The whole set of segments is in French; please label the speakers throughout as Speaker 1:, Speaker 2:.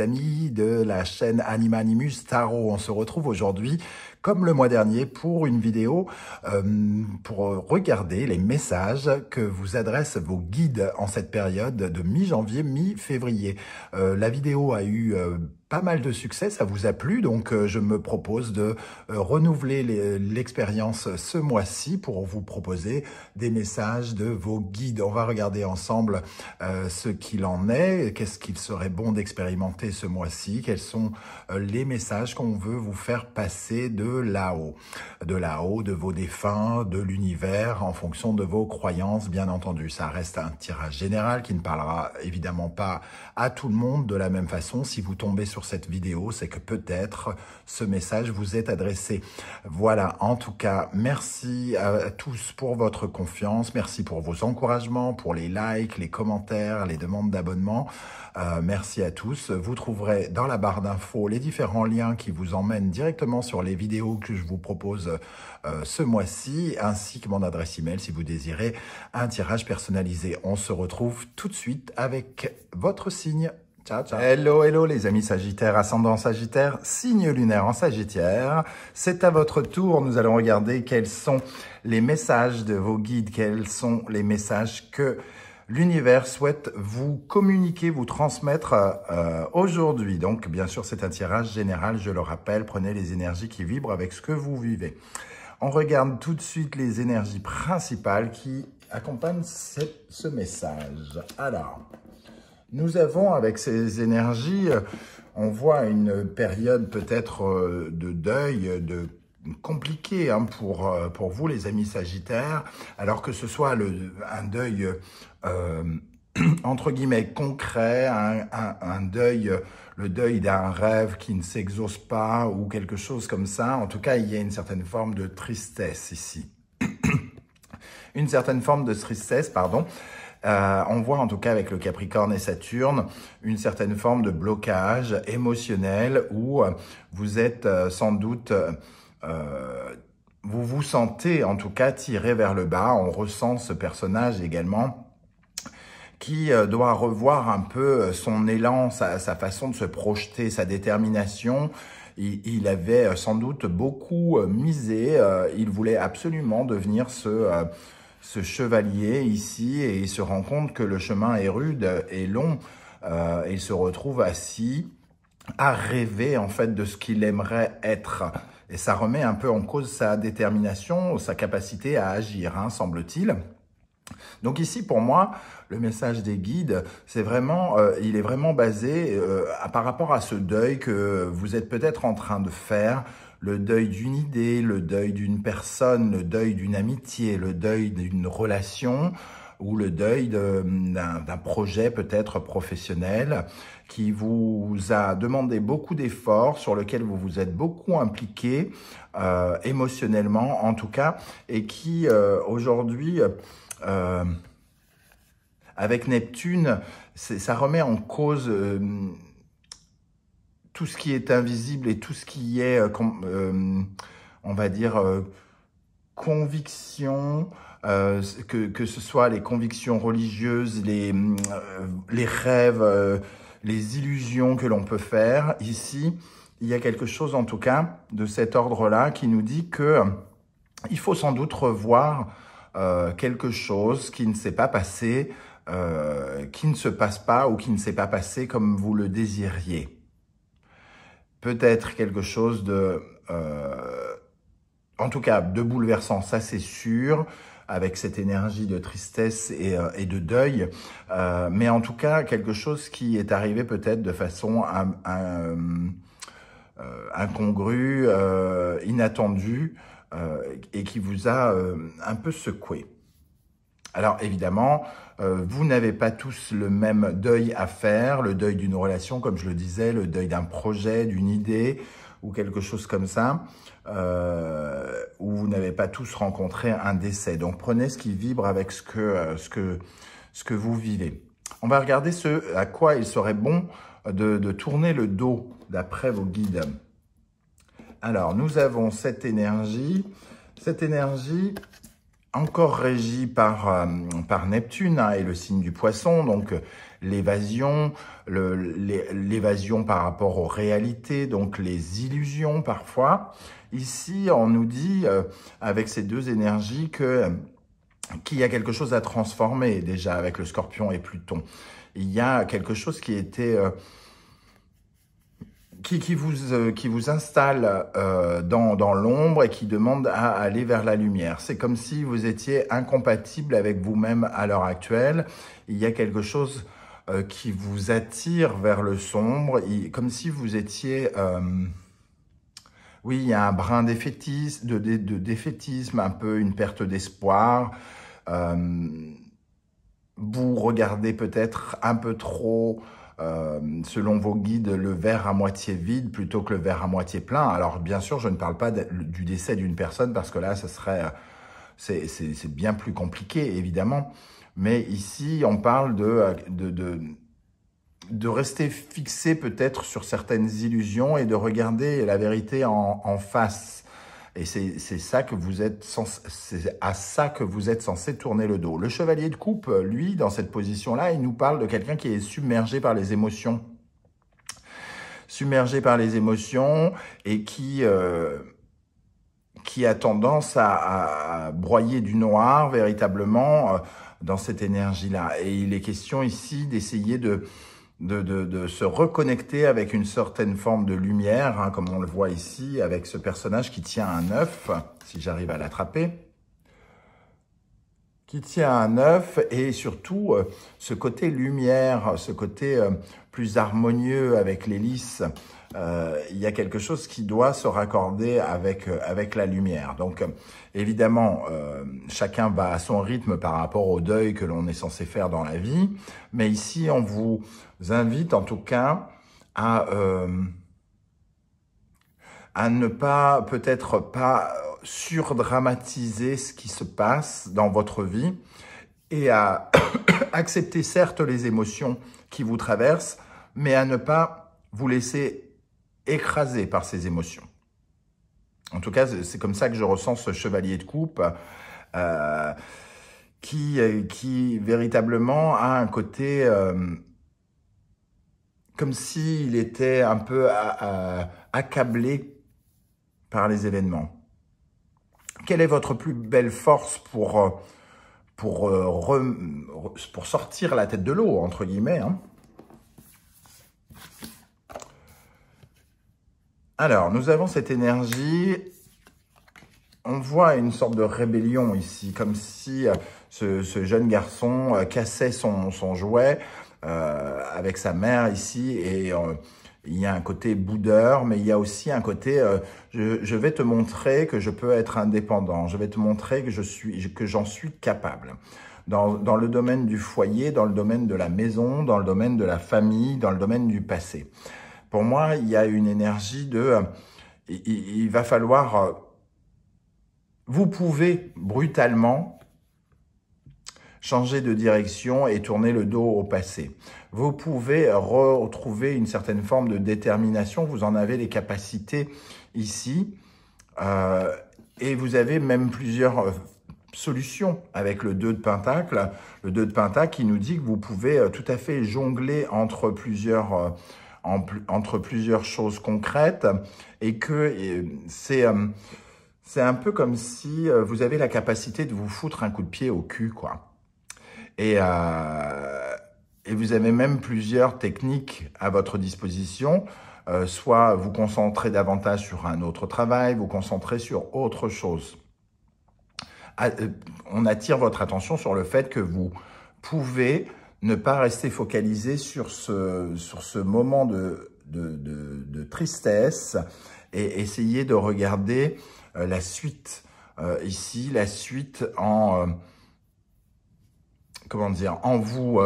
Speaker 1: amis de la chaîne Anima Tarot. On se retrouve aujourd'hui, comme le mois dernier, pour une vidéo euh, pour regarder les messages que vous adressent vos guides en cette période de mi-janvier, mi-février. Euh, la vidéo a eu... Euh, pas mal de succès, ça vous a plu, donc euh, je me propose de euh, renouveler l'expérience ce mois-ci pour vous proposer des messages de vos guides. On va regarder ensemble euh, ce qu'il en est, qu'est-ce qu'il serait bon d'expérimenter ce mois-ci, quels sont les messages qu'on veut vous faire passer de là-haut, de là-haut, de vos défunts, de l'univers, en fonction de vos croyances, bien entendu. Ça reste un tirage général qui ne parlera évidemment pas à tout le monde de la même façon. Si vous tombez sur cette vidéo, c'est que peut-être ce message vous est adressé. Voilà, en tout cas, merci à tous pour votre confiance, merci pour vos encouragements, pour les likes, les commentaires, les demandes d'abonnement. Euh, merci à tous. Vous trouverez dans la barre d'infos les différents liens qui vous emmènent directement sur les vidéos que je vous propose euh, ce mois-ci, ainsi que mon adresse email si vous désirez un tirage personnalisé. On se retrouve tout de suite avec votre signe. Ciao, ciao. Hello, hello les amis Sagittaire, ascendant Sagittaire, signe lunaire en Sagittaire. C'est à votre tour, nous allons regarder quels sont les messages de vos guides, quels sont les messages que l'univers souhaite vous communiquer, vous transmettre euh, aujourd'hui. Donc bien sûr c'est un tirage général, je le rappelle, prenez les énergies qui vibrent avec ce que vous vivez. On regarde tout de suite les énergies principales qui accompagnent ce, ce message. Alors... Nous avons avec ces énergies, euh, on voit une période peut-être euh, de deuil, de compliqué hein, pour, euh, pour vous les amis sagittaires, alors que ce soit un deuil entre guillemets concret, un deuil, le deuil d'un rêve qui ne s'exauce pas ou quelque chose comme ça, en tout cas il y a une certaine forme de tristesse ici. une certaine forme de tristesse, pardon. Euh, on voit en tout cas avec le Capricorne et Saturne une certaine forme de blocage émotionnel où euh, vous êtes euh, sans doute... vous vous sentez en tout cas tiré vers le bas. On ressent ce personnage également qui doit revoir un peu son élan, sa, façon de se projeter, sa détermination. il, avait sans doute beaucoup misé. Il voulait absolument devenir ce ce chevalier ici et il se rend compte que le chemin est rude et long. Euh, il se retrouve assis à rêver en fait de ce qu'il aimerait être. Et ça remet un peu en cause sa détermination, sa capacité à agir, hein, semble-t-il. Donc ici, pour moi, le message des guides, c'est vraiment, euh, il est vraiment basé euh, par rapport à ce deuil que vous êtes peut-être en train de faire le deuil d'une idée, le deuil d'une personne, le deuil d'une amitié, le deuil d'une relation ou le deuil d'un projet peut-être professionnel qui vous a demandé beaucoup d'efforts, sur lequel vous vous êtes beaucoup impliqué euh, émotionnellement en tout cas, et qui euh, aujourd'hui, euh, avec Neptune, ça remet en cause tout ce qui est invisible et tout ce qui est, euh, euh, on va dire, euh, conviction, que, que, ce soit les convictions religieuses, les, les rêves, les illusions que l'on peut faire. Ici, il y a quelque chose en tout cas de cet ordre-là qui nous dit que il faut sans doute revoir quelque chose qui ne s'est pas passé, qui ne se passe pas ou qui ne s'est pas passé comme vous le désiriez peut être quelque chose de, euh, en tout cas, de bouleversant, ça c'est sûr, avec cette énergie de tristesse et, euh, de deuil, euh, mais en tout cas quelque chose qui est arrivé peut-être de façon incongrue, inattendue, et qui vous a un peu secoué. Alors évidemment, euh, vous n'avez pas tous le même deuil à faire, le deuil d'une relation, comme je le disais, le deuil d'un projet, d'une idée ou quelque chose comme ça, euh, où vous n'avez pas tous rencontré un décès. Donc prenez ce qui vibre avec ce que, euh, vous vivez. On va regarder ce à quoi il serait bon de tourner le dos d'après vos guides. Alors, nous avons cette énergie. Cette énergie, encore régi par, euh, par Neptune hein, et le signe du poisson, donc euh, l'évasion, l'évasion par rapport aux réalités, donc les illusions parfois. Ici, on nous dit, euh, avec ces deux énergies, que qu'il y a quelque chose à transformer déjà avec le scorpion et Pluton. Il y a quelque chose qui était qui, vous, euh, qui vous installe euh, dans, dans l'ombre et qui demande à aller vers la lumière. C'est comme si vous étiez incompatible avec vous-même à l'heure actuelle. Il y a quelque chose euh, qui vous attire vers le sombre, comme si vous étiez... oui, il y a un brin de défaitisme un peu une perte d'espoir vous regardez peut-être un peu trop euh, selon vos guides, le verre à moitié vide plutôt que le verre à moitié plein. Alors bien sûr, je ne parle pas du décès d'une personne parce que là, ce serait, euh, c'est bien plus compliqué, évidemment. Mais ici, on parle euh, de, de, de, rester fixé peut-être sur certaines illusions et de regarder la vérité en face. Et c'est ça que vous êtes à ça que vous êtes censé tourner le dos. Le chevalier de coupe, lui, dans cette position-là, il nous parle de quelqu'un qui est submergé par les émotions, submergé par les émotions et qui euh, qui a tendance à, broyer du noir véritablement euh, dans cette énergie-là. Et il est question ici d'essayer de de, se reconnecter avec une certaine forme de lumière, hein, comme on le voit ici, avec ce personnage qui tient un œuf, si j'arrive à l'attraper, qui tient un œuf, et surtout euh, ce côté lumière, ce côté euh, plus harmonieux avec l'hélice, euh, il y a quelque chose qui doit se raccorder avec euh, avec la lumière. Donc euh, évidemment, chacun va à son rythme par rapport au deuil que l'on est censé faire dans la vie, mais ici on vous invite en tout cas à à ne pas peut-être pas surdramatiser ce qui se passe dans votre vie et à accepter certes les émotions qui vous traversent, mais à ne pas vous laisser écrasé par ses émotions. En tout cas, c'est comme ça que je ressens ce chevalier de coupe euh, qui, qui véritablement a un côté euh, comme s'il était un peu euh, accablé par les événements. Quelle est votre plus belle force pour, pour, pour sortir la tête de l'eau, entre guillemets hein Alors, nous avons cette énergie. On voit une sorte de rébellion ici, comme si euh, ce, jeune garçon euh, cassait son, jouet euh, avec sa mère ici. Et il y a un côté boudeur, mais il y a aussi un côté je, vais te montrer que je peux être indépendant. Je vais te montrer que j'en suis capable. dans, le domaine du foyer, dans le domaine de la maison, dans le domaine de la famille, dans le domaine du passé. Pour moi, il y a une énergie de... Euh, il, va falloir... Euh, vous pouvez brutalement changer de direction et tourner le dos au passé. Vous pouvez retrouver une certaine forme de détermination, vous en avez les capacités ici, euh, et vous avez même plusieurs solutions avec le 2 de Pentacle. Le 2 de Pentacle qui nous dit que vous pouvez tout à fait jongler entre plusieurs entre plusieurs choses concrètes et que c'est euh, c'est un peu comme si euh, vous avez la capacité de vous foutre un coup de pied au cul, quoi. Et, euh, et vous avez même plusieurs techniques à votre disposition. soit vous concentrez davantage sur un autre travail, vous concentrez sur autre chose. Ah, on attire votre attention sur le fait que vous pouvez ne pas rester focalisé sur ce, sur ce moment de, tristesse et essayer de regarder euh, la suite. Euh, ici, la suite en, euh, comment dire, en vous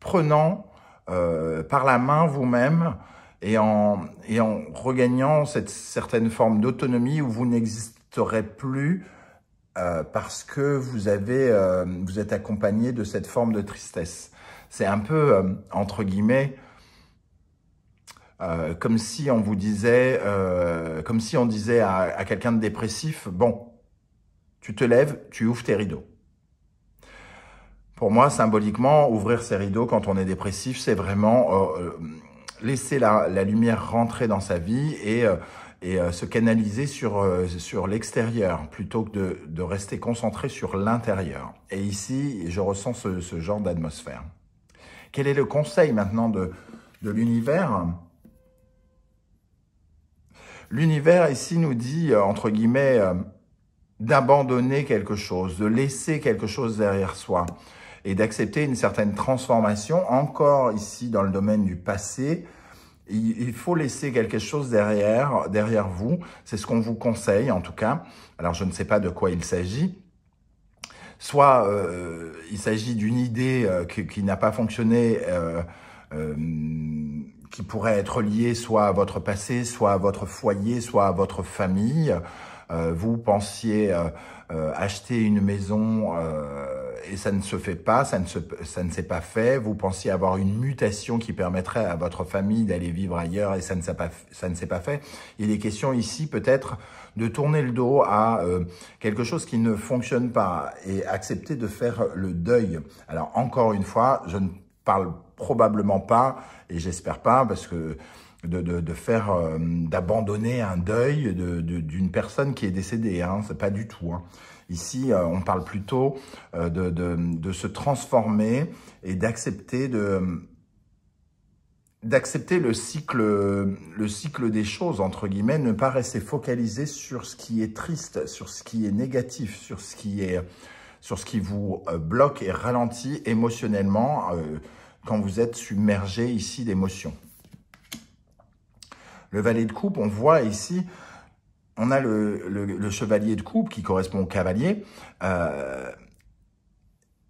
Speaker 1: prenant par la main vous-même et et en regagnant cette certaine forme d'autonomie où vous n'existerez plus euh, parce que vous avez, euh, vous êtes accompagné de cette forme de tristesse. C'est un peu, euh, entre guillemets, comme si on vous disait, comme si on disait à, quelqu'un de dépressif, bon, tu te lèves, tu ouvres tes rideaux. Pour moi, symboliquement, ouvrir ses rideaux quand on est dépressif, c'est vraiment laisser la, la, lumière rentrer dans sa vie et, et euh, se canaliser sur, euh, sur l'extérieur plutôt que de, de, rester concentré sur l'intérieur. Et ici, je ressens ce, ce genre d'atmosphère. Quel est le conseil maintenant de, de l'univers L'univers ici nous dit, euh, entre guillemets, d'abandonner quelque chose, de laisser quelque chose derrière soi et d'accepter une certaine transformation encore ici dans le domaine du passé, il faut laisser quelque chose derrière, derrière vous. C'est ce qu'on vous conseille en tout cas. Alors je ne sais pas de quoi il s'agit. Soit euh, il s'agit d'une idée euh, qui, n'a pas fonctionné, euh, qui pourrait être liée soit à votre passé, soit à votre foyer, soit à votre famille. vous pensiez acheter une maison et ça ne se fait pas, ça ne se, ça ne s'est pas fait. Vous pensiez avoir une mutation qui permettrait à votre famille d'aller vivre ailleurs et ça ne s'est pas, ça ne pas fait. Il est question ici peut-être de tourner le dos à euh, quelque chose qui ne fonctionne pas et accepter de faire le deuil. Alors encore une fois, je ne parle probablement pas et j'espère pas parce que de, de, faire euh, d'abandonner un deuil d'une personne qui est décédée. Ce hein. c'est pas du tout. Hein. Ici, euh, on parle plutôt euh, de, de, se transformer et d'accepter de d'accepter le cycle le cycle des choses entre guillemets ne pas rester focalisé sur ce qui est triste sur ce qui est négatif sur ce qui est sur ce qui vous euh, bloque et ralentit émotionnellement quand vous êtes submergé ici d'émotions le valet de coupe on voit ici on a le, chevalier de coupe qui correspond au cavalier. Euh,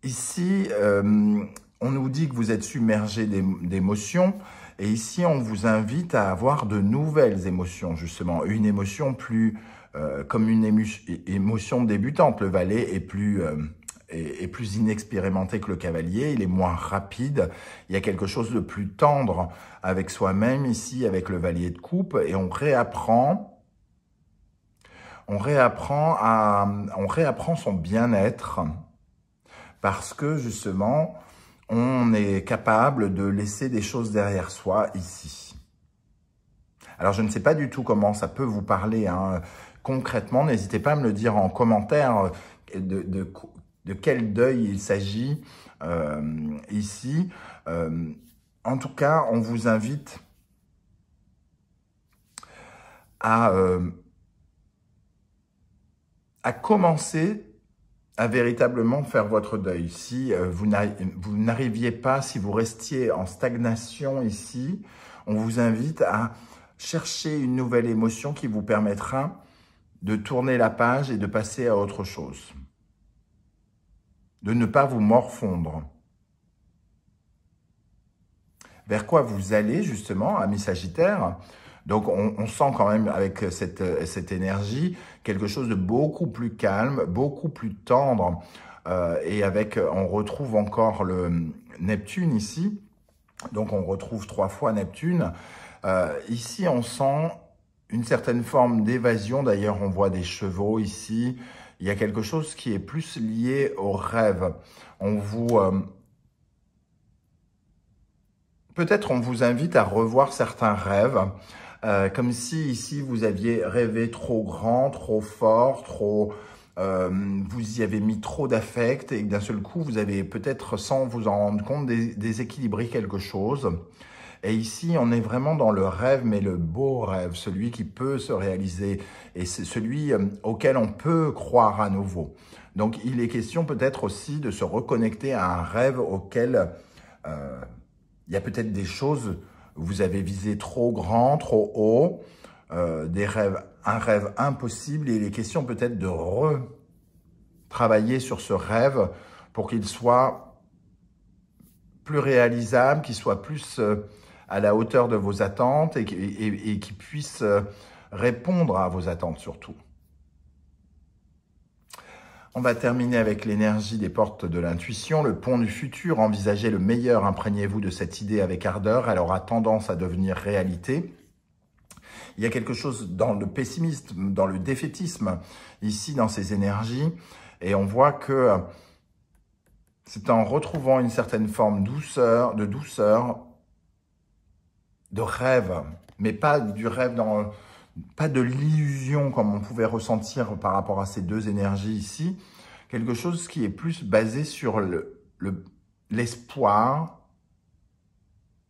Speaker 1: ici, euh, on nous dit que vous êtes submergé d'émotions. Et ici, on vous invite à avoir de nouvelles émotions, justement. Une émotion plus... Euh, comme une émotion débutante. Le valet est plus... est plus inexpérimenté que le cavalier, il est moins rapide, il y a quelque chose de plus tendre avec soi-même ici, avec le valet de coupe, et on réapprend on réapprend, à, on réapprend son bien-être parce que justement, on est capable de laisser des choses derrière soi ici. Alors, je ne sais pas du tout comment ça peut vous parler hein. concrètement. N'hésitez pas à me le dire en commentaire euh, de, de quel deuil il s'agit euh, ici. Euh, en tout cas, on vous invite à à commencer à véritablement faire votre deuil. Si euh, vous n'arriviez pas, si vous restiez en stagnation ici, on vous invite à chercher une nouvelle émotion qui vous permettra de tourner la page et de passer à autre chose. De ne pas vous morfondre. Vers quoi vous allez justement, amis Sagittaire donc on, sent quand même avec cette, énergie quelque chose de beaucoup plus calme, beaucoup plus tendre. Euh, et avec, on retrouve encore le Neptune ici. Donc on retrouve trois fois Neptune. Euh, ici, on sent une certaine forme d'évasion. D'ailleurs, on voit des chevaux ici. Il y a quelque chose qui est plus lié au rêve. Euh, peut-être on vous invite à revoir certains rêves. Euh, comme si ici, vous aviez rêvé trop grand, trop fort, trop... Euh, vous y avez mis trop d'affect et d'un seul coup, vous avez peut-être, sans vous en rendre compte, déséquilibré quelque chose. Et ici, on est vraiment dans le rêve, mais le beau rêve, celui qui peut se réaliser et c'est celui euh, auquel on peut croire à nouveau. Donc, il est question peut-être aussi de se reconnecter à un rêve auquel il y a peut-être des choses vous avez visé trop grand, trop haut, euh, des rêves, un rêve impossible. Et il est question peut-être de travailler sur ce rêve pour qu'il soit plus réalisable, qu'il soit plus euh, à la hauteur de vos attentes et, et, et qu'il puisse euh, répondre à vos attentes surtout. On va terminer avec l'énergie des portes de l'intuition, le pont du futur. Envisagez le meilleur, imprégnez-vous de cette idée avec ardeur, elle aura tendance à devenir réalité. Il y a quelque chose dans le pessimisme, dans le défaitisme, ici, dans ces énergies, et on voit que c'est en retrouvant une certaine forme douceur, de douceur, de rêve, mais pas du rêve dans pas de l'illusion comme on pouvait ressentir par rapport à ces deux énergies ici, quelque chose qui est plus basé sur l'espoir,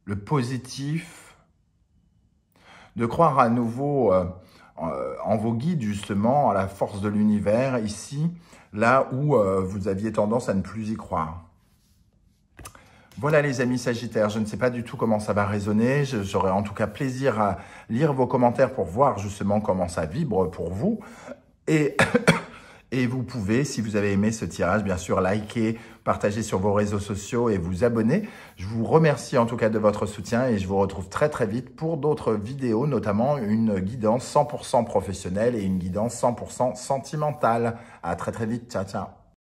Speaker 1: le, le, positif, de croire à nouveau euh, euh, en vos guides justement à la force de l'univers ici, là où euh, vous aviez tendance à ne plus y croire. Voilà les amis Sagittaires, je ne sais pas du tout comment ça va résonner, j'aurai en tout cas plaisir à lire vos commentaires pour voir justement comment ça vibre pour vous. Et, vous pouvez, si vous avez aimé ce tirage, bien sûr liker, partager sur vos réseaux sociaux et vous abonner. Je vous remercie en tout cas de votre soutien et je vous retrouve très très vite pour d'autres vidéos, notamment une guidance 100% professionnelle et une guidance 100% sentimentale. À très très vite, ciao ciao